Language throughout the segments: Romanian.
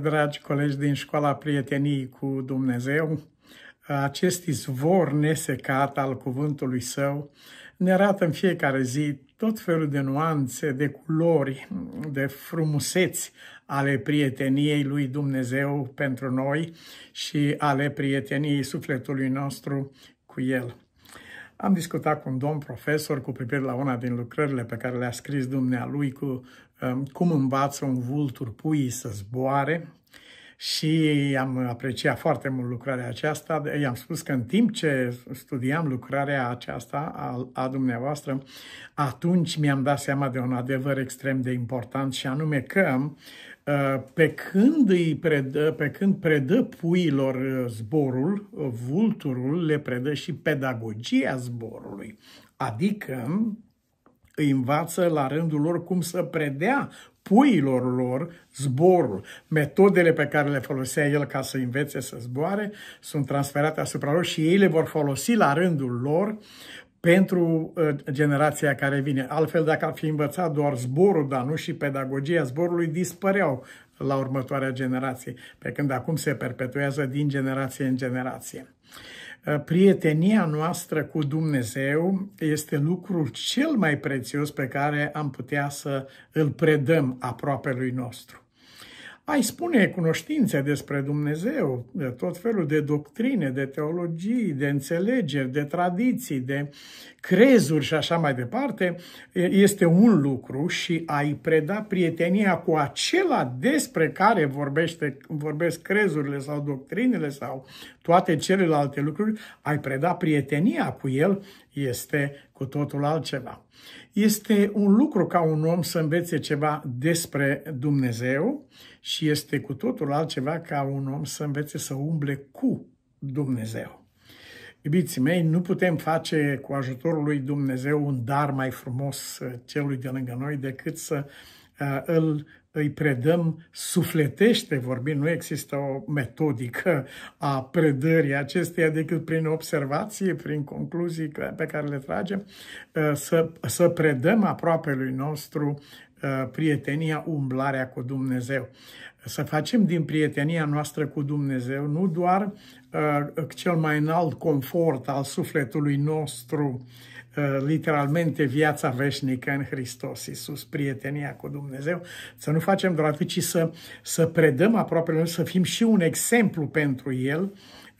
dragi colegi din Școala Prietenii cu Dumnezeu, acest izvor nesecat al cuvântului său ne arată în fiecare zi tot felul de nuanțe, de culori, de frumuseți ale prieteniei lui Dumnezeu pentru noi și ale prieteniei sufletului nostru cu El. Am discutat cu un domn profesor cu privire la una din lucrările pe care le-a scris dumnealui cu um, cum învață un vultur pui să zboare și am apreciat foarte mult lucrarea aceasta. I-am spus că în timp ce studiam lucrarea aceasta a, a dumneavoastră, atunci mi-am dat seama de un adevăr extrem de important și anume că Uh, pe când, îi predă, pe când predă puilor uh, zborul, uh, vulturul le predă și pedagogia zborului, adică îi învață la rândul lor cum să predea puilor lor zborul. Metodele pe care le folosea el ca să învețe să zboare sunt transferate asupra lor și ei le vor folosi la rândul lor pentru uh, generația care vine. Altfel, dacă ar fi învățat doar zborul, dar nu și pedagogia zborului, dispăreau la următoarea generație, pe când acum se perpetuează din generație în generație. Uh, prietenia noastră cu Dumnezeu este lucrul cel mai prețios pe care am putea să îl predăm aproape lui nostru ai spune cunoștințe despre Dumnezeu, de tot felul de doctrine, de teologii, de înțelegeri, de tradiții, de crezuri și așa mai departe, este un lucru și ai preda prietenia cu acela despre care vorbește, vorbesc crezurile sau doctrinele sau toate celelalte lucruri, ai preda prietenia cu el este cu totul altceva. Este un lucru ca un om să învețe ceva despre Dumnezeu și este cu totul altceva ca un om să învețe să umble cu Dumnezeu. Iubiții mei, nu putem face cu ajutorul lui Dumnezeu un dar mai frumos uh, celui de lângă noi decât să uh, îl îi predăm sufletește vorbind, nu există o metodică a predării acesteia decât prin observație, prin concluzii pe care le tragem, uh, să, să predăm aproape lui nostru Uh, prietenia, umblarea cu Dumnezeu. Să facem din prietenia noastră cu Dumnezeu nu doar uh, cel mai înalt confort al sufletului nostru, uh, literalmente viața veșnică în Hristos Iisus, prietenia cu Dumnezeu, să nu facem doar atât, ci să, să predăm aproape, să fim și un exemplu pentru El,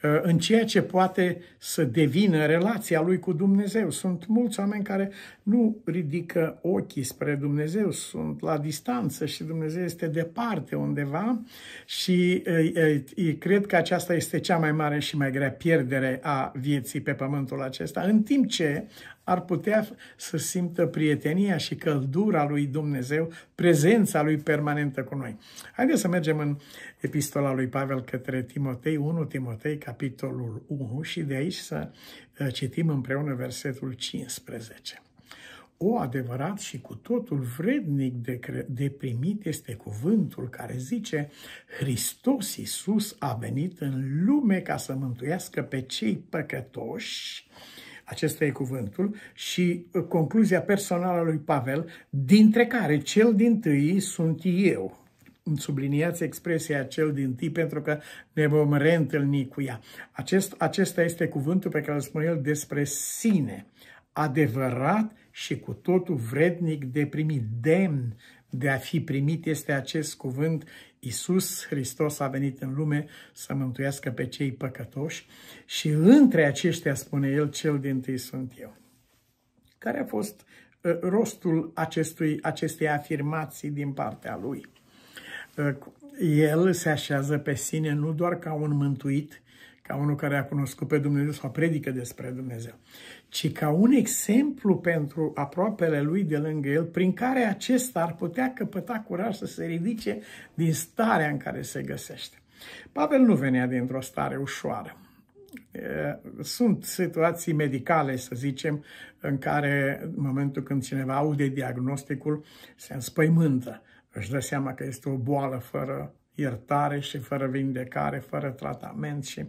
Ă, în ceea ce poate să devină relația lui cu Dumnezeu. Sunt mulți oameni care nu ridică ochii spre Dumnezeu, sunt la distanță și Dumnezeu este departe undeva și ă, ă, cred că aceasta este cea mai mare și mai grea pierdere a vieții pe pământul acesta, în timp ce ar putea să simtă prietenia și căldura lui Dumnezeu, prezența lui permanentă cu noi. Haideți să mergem în epistola lui Pavel către Timotei, 1 Timotei, capitolul 1 și de aici să eh, citim împreună versetul 15. O adevărat și cu totul vrednic de, de primit este cuvântul care zice Hristos Iisus a venit în lume ca să mântuiască pe cei păcătoși acesta e cuvântul și uh, concluzia personală a lui Pavel, dintre care cel din tâi sunt eu subliniați expresia cel din tâi pentru că ne vom reîntâlni cu ea. Acest, acesta este cuvântul pe care îl spune el despre sine, adevărat și cu totul vrednic de primit, demn de a fi primit este acest cuvânt Isus Hristos a venit în lume să mântuiască pe cei păcătoși și între aceștia, spune el, cel din tâi sunt eu. Care a fost uh, rostul acestui, acestei afirmații din partea lui? Uh, el se așează pe sine nu doar ca un mântuit, ca unul care a cunoscut pe Dumnezeu sau predică despre Dumnezeu, ci ca un exemplu pentru aproapele lui de lângă el, prin care acesta ar putea căpăta curaj să se ridice din starea în care se găsește. Pavel nu venea dintr-o stare ușoară. Sunt situații medicale, să zicem, în care în momentul când cineva aude diagnosticul, se înspăimântă, își dă seama că este o boală fără iertare și fără vindecare, fără tratament și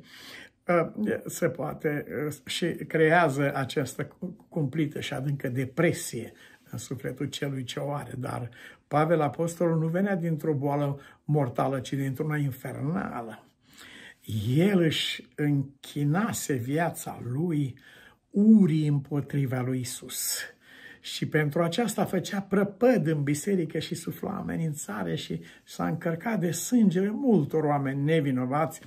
uh, se poate uh, și creează această cumplită și adâncă depresie în sufletul celui ce o are. Dar Pavel Apostolul nu venea dintr-o boală mortală, ci dintr-una infernală. El își închinase viața lui urii împotriva lui Isus. Și pentru aceasta făcea prăpăd în biserică și sufla amenințare și s-a încărcat de sângele multor oameni nevinovați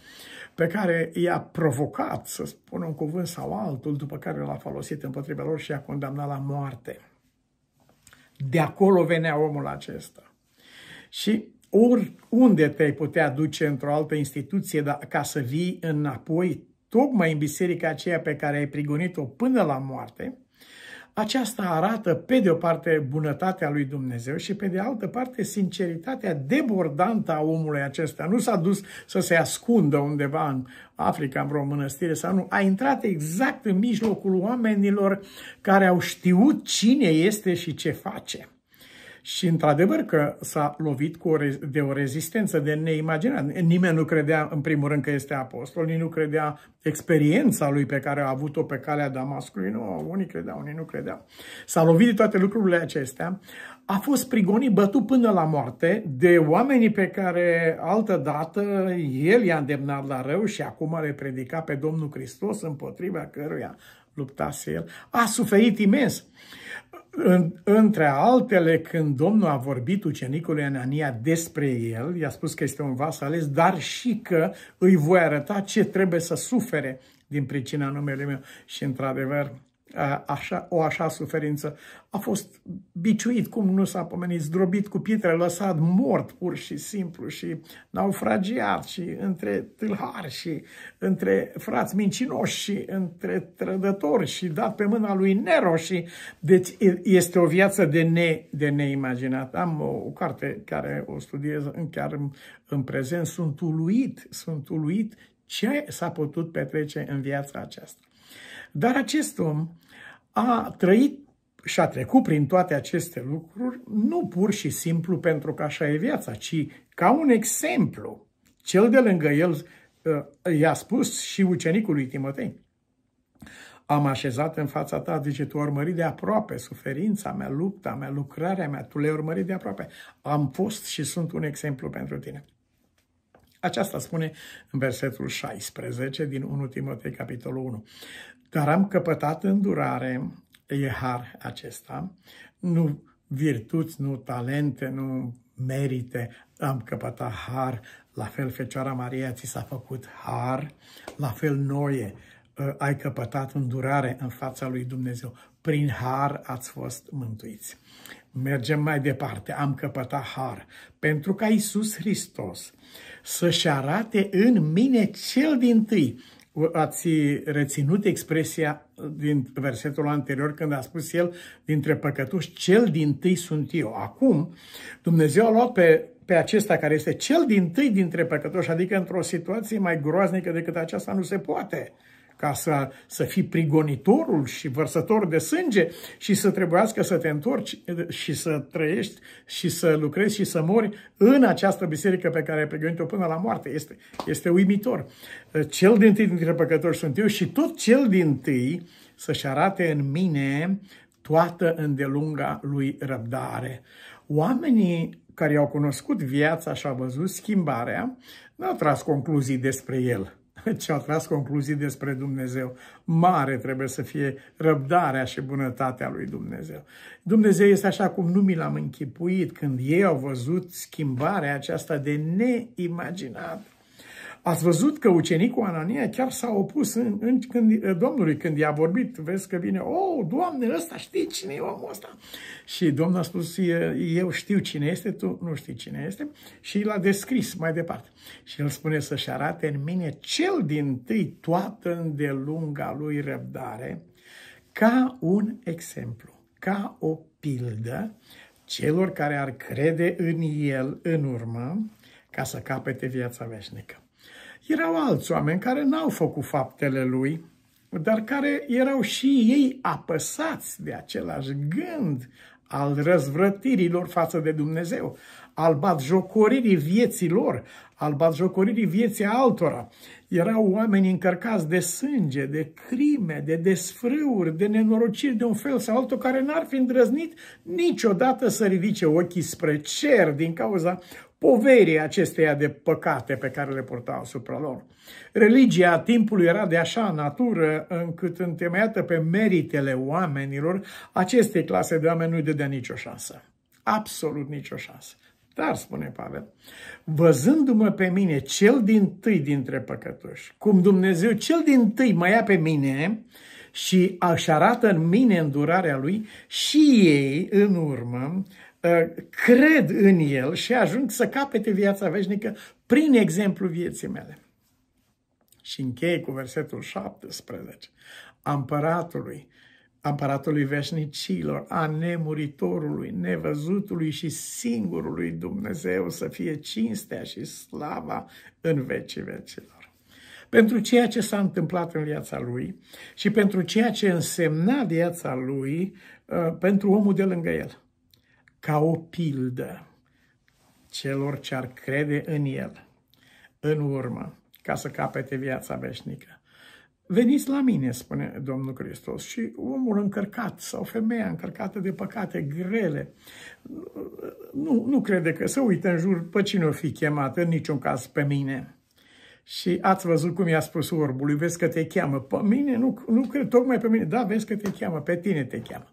pe care i-a provocat să spună un cuvânt sau altul, după care l-a folosit împotriva lor și i-a condamnat la moarte. De acolo venea omul acesta. Și oriunde te-ai putea duce într-o altă instituție da, ca să vii înapoi, tocmai în biserica aceea pe care ai prigonit-o până la moarte, aceasta arată, pe de o parte, bunătatea lui Dumnezeu și, pe de altă parte, sinceritatea debordantă a omului acesta. Nu s-a dus să se ascundă undeva în Africa, în vreo mănăstire sau nu. A intrat exact în mijlocul oamenilor care au știut cine este și ce face. Și într-adevăr că s-a lovit cu o de o rezistență de neimaginat. Nimeni nu credea, în primul rând, că este apostol, nimeni nu credea experiența lui pe care a avut-o pe calea Damascului. Nu, unii credeau, unii nu credeau. S-a lovit de toate lucrurile acestea. A fost prigonit, bătut până la moarte de oamenii pe care altă dată el i-a îndemnat la rău și acum le predica pe Domnul Hristos împotriva căruia luptase el. A suferit imens. În, între altele, când Domnul a vorbit ucenicului Anania despre el, i-a spus că este un vas ales, dar și că îi voi arăta ce trebuie să sufere din pricina numelui meu. Și într-adevăr, așa, o așa suferință. A fost biciuit, cum nu s-a pomenit, zdrobit cu pietre, lăsat mort pur și simplu și naufragiat și între tâlhari și între frați mincinoși și între trădători și dat pe mâna lui Nero și deci este o viață de, ne, de neimaginat. Am o, o carte care o studiez chiar în, în prezent, sunt uluit, sunt uluit ce s-a putut petrece în viața aceasta. Dar acest om a trăit și a trecut prin toate aceste lucruri nu pur și simplu pentru că așa e viața, ci ca un exemplu. Cel de lângă el uh, i-a spus și ucenicului Timotei. Am așezat în fața ta, zice, tu urmări de aproape suferința mea, lupta mea, lucrarea mea, tu le urmări de aproape. Am fost și sunt un exemplu pentru tine. Aceasta spune în versetul 16 din 1 Timotei, capitolul 1. Dar am căpătat îndurare, e har acesta, nu virtuți, nu talente, nu merite, am căpătat har, la fel Fecioara Maria ți s-a făcut har, la fel Noie, ă, ai căpătat îndurare în fața lui Dumnezeu. Prin har ați fost mântuiți. Mergem mai departe, am căpătat har, pentru ca Iisus Hristos să-și arate în mine cel din tâi. Ați reținut expresia din versetul anterior când a spus el, dintre păcătoși, cel din tâi sunt eu. Acum, Dumnezeu a luat pe pe acesta care este cel din tâi dintre păcătoși, adică într-o situație mai groaznică decât aceasta nu se poate ca să, să fii prigonitorul și vărsător de sânge și să trebuiască să te întorci și să trăiești și să lucrezi și să mori în această biserică pe care ai pregătit o până la moarte. Este, este uimitor. Cel din tâi dintre păcători sunt eu și tot cel din tâi să-și arate în mine toată îndelunga lui răbdare. Oamenii care au cunoscut viața și au văzut schimbarea, n-au tras concluzii despre el ce a tras concluzii despre Dumnezeu. Mare trebuie să fie răbdarea și bunătatea lui Dumnezeu. Dumnezeu este așa cum nu mi l-am închipuit când ei au văzut schimbarea aceasta de neimaginat. Ați văzut că ucenicul Anania chiar s-a opus în, în, când, eh, Domnului când i-a vorbit. Vezi că vine, o, oh, Doamne, ăsta știi cine e omul ăsta? Și Domnul a spus, eu știu cine este, tu nu știi cine este. Și l-a descris mai departe. Și el spune să-și arate în mine cel din tâi toată îndelunga lui răbdare, ca un exemplu, ca o pildă celor care ar crede în el în urmă ca să capete viața veșnică erau alți oameni care n-au făcut faptele lui, dar care erau și ei apăsați de același gând al răzvrătirilor față de Dumnezeu, al batjocoririi vieții lor, al batjocoririi vieții altora. Erau oameni încărcați de sânge, de crime, de desfrâuri, de nenorociri de un fel sau altul, care n-ar fi îndrăznit niciodată să ridice ochii spre cer din cauza poverii acesteia de păcate pe care le purtau asupra lor. Religia timpului era de așa natură încât întemeiată pe meritele oamenilor, acestei clase de oameni nu-i dădea nicio șansă. Absolut nicio șansă. Dar, spune Pavel, văzându-mă pe mine cel din tâi dintre păcătoși, cum Dumnezeu cel din tâi mă ia pe mine și așa arată în mine îndurarea Lui, și ei, în urmă, Uh, cred în el și ajung să capete viața veșnică prin exemplu vieții mele. Și încheie cu versetul 17. Împăratului, împăratului veșnicilor, a nemuritorului, nevăzutului și singurului Dumnezeu să fie cinstea și slava în vecii vecilor pentru ceea ce s-a întâmplat în viața lui și pentru ceea ce însemna viața lui uh, pentru omul de lângă el ca o pildă celor ce ar crede în el în urmă ca să capete viața veșnică. Veniți la mine, spune Domnul Hristos, și omul încărcat sau femeia încărcată de păcate grele nu, nu crede că să uită în jur pe cine o fi chemat, în niciun caz pe mine și ați văzut cum i-a spus orbului, vezi că te cheamă. Pe mine, nu, nu cred, tocmai pe mine, da, vezi că te cheamă, pe tine te cheamă.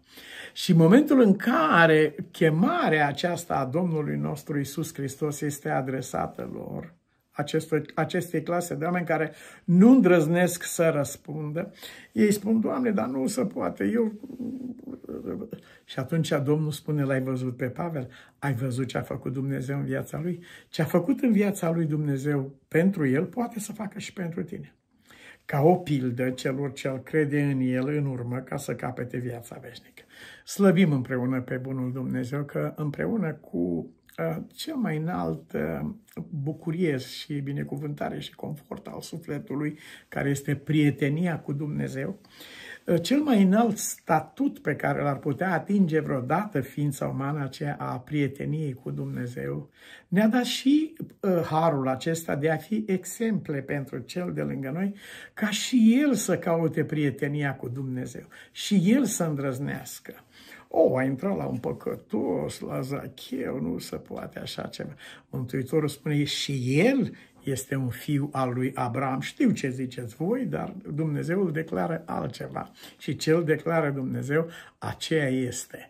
Și momentul în care chemarea aceasta a Domnului nostru Isus Hristos este adresată lor, acestui, acestei clase de oameni care nu îndrăznesc să răspundă. Ei spun, Doamne, dar nu se poate, eu... Și atunci Domnul spune, l-ai văzut pe Pavel? Ai văzut ce a făcut Dumnezeu în viața lui? Ce a făcut în viața lui Dumnezeu pentru el, poate să facă și pentru tine. Ca o pildă celor ce crede în el în urmă ca să capete viața veșnică. Slăvim împreună pe Bunul Dumnezeu că împreună cu cea mai înaltă bucurie și binecuvântare și confort al sufletului, care este prietenia cu Dumnezeu, cel mai înalt statut pe care l-ar putea atinge vreodată ființa umană aceea a prieteniei cu Dumnezeu, ne-a dat și harul acesta de a fi exemple pentru cel de lângă noi, ca și el să caute prietenia cu Dumnezeu și el să îndrăznească. O, a intrat la un păcătos, la Zacheu, nu se poate așa ceva. Mântuitorul spune, și el este un fiu al lui Abraham. Știu ce ziceți voi, dar Dumnezeu îl declară altceva. Și ce îl declară Dumnezeu, aceea este.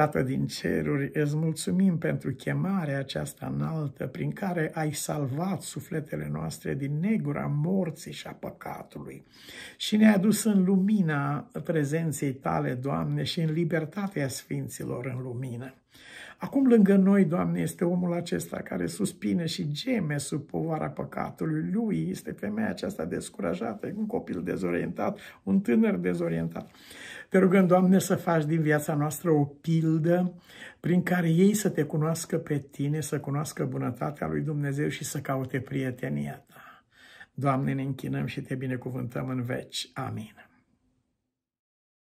Tată din ceruri, îți mulțumim pentru chemarea aceasta înaltă prin care ai salvat sufletele noastre din negura morții și a păcatului și ne-ai adus în lumina prezenței tale, Doamne, și în libertatea Sfinților în lumină. Acum lângă noi, Doamne, este omul acesta care suspine și geme sub povara păcatului lui, este femeia aceasta descurajată, un copil dezorientat, un tânăr dezorientat. Te rugăm, Doamne, să faci din viața noastră o pildă prin care ei să te cunoască pe tine, să cunoască bunătatea lui Dumnezeu și să caute prietenia ta. Doamne, ne închinăm și te binecuvântăm în veci. Amin.